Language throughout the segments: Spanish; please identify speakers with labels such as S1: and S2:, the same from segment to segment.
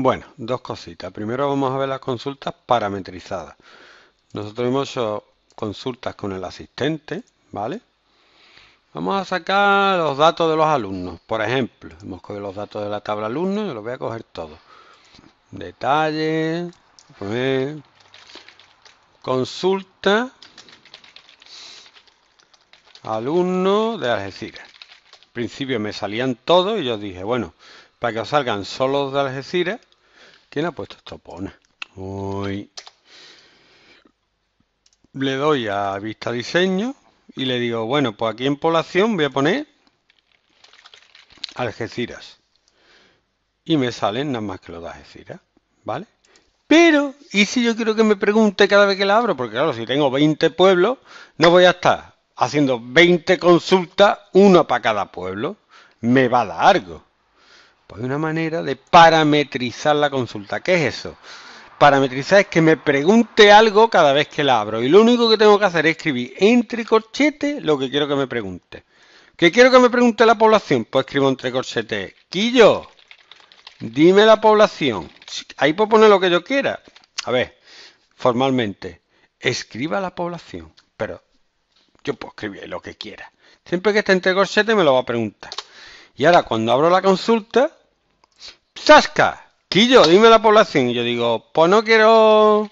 S1: Bueno, dos cositas. Primero vamos a ver las consultas parametrizadas. Nosotros hemos hecho consultas con el asistente, ¿vale? Vamos a sacar los datos de los alumnos. Por ejemplo, hemos cogido los datos de la tabla alumnos y los voy a coger todos. Detalles, pues, consulta, alumno de Algeciras. Al principio me salían todos y yo dije, bueno, para que salgan solo de Algeciras, ¿Quién ha puesto esto Uy. Le doy a vista diseño y le digo, bueno, pues aquí en población voy a poner Algeciras. Y me salen nada más que lo de Algeciras, ¿vale? Pero, ¿y si yo quiero que me pregunte cada vez que la abro? Porque claro, si tengo 20 pueblos, no voy a estar haciendo 20 consultas, una para cada pueblo. Me va a dar algo pues hay una manera de parametrizar la consulta. ¿Qué es eso? Parametrizar es que me pregunte algo cada vez que la abro. Y lo único que tengo que hacer es escribir entre corchetes lo que quiero que me pregunte. ¿Qué quiero que me pregunte la población? Pues escribo entre corchetes. Quillo, dime la población. Ahí puedo poner lo que yo quiera. A ver, formalmente, escriba la población. Pero yo puedo escribir lo que quiera. Siempre que esté entre corchetes me lo va a preguntar. Y ahora cuando abro la consulta, chasca. Quillo, dime la población. yo digo, pues no quiero...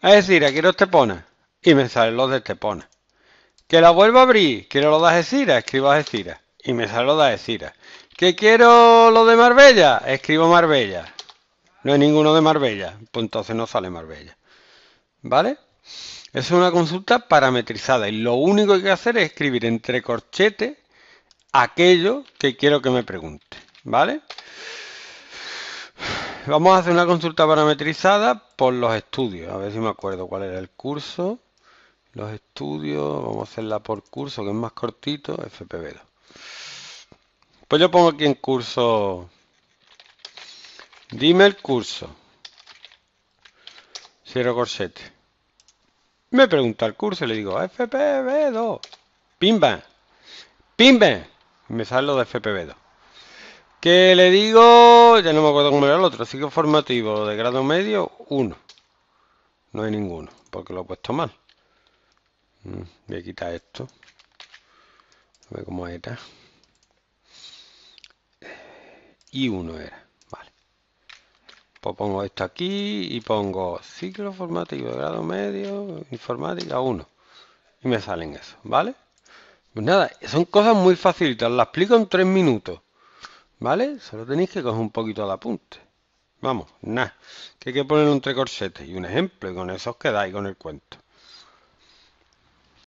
S1: Es decir, quiero Estepona. Y me salen los de Estepona. Que la vuelva a abrir. Quiero los de ajecira Escribo decir Y me salen los de Cira. Que quiero los de Marbella. Escribo Marbella. No hay ninguno de Marbella. Pues entonces no sale Marbella. ¿Vale? Es una consulta parametrizada. Y lo único que hay que hacer es escribir entre corchetes aquello que quiero que me pregunte. ¿Vale? vamos a hacer una consulta parametrizada por los estudios. A ver si me acuerdo cuál era el curso. Los estudios, vamos a hacerla por curso, que es más cortito, FPV2. Pues yo pongo aquí en curso. Dime el curso. Cero corsete. Me pregunta el curso y le digo, FPV2. Pimba. Pimba. Me sale lo de FPV2. Que le digo ya no me acuerdo cómo era el otro, ciclo formativo de grado medio, 1. No hay ninguno, porque lo he puesto mal. Mm, voy a quitar esto. A ver cómo era. Y uno era, vale. Pues pongo esto aquí y pongo ciclo formativo de grado medio, informática 1. Y me salen eso, ¿vale? Pues nada, son cosas muy fáciles las explico en 3 minutos. ¿Vale? Solo tenéis que coger un poquito de apunte. Vamos, nada. Que hay que poner un trecorsete y un ejemplo. Y con eso os quedáis con el cuento.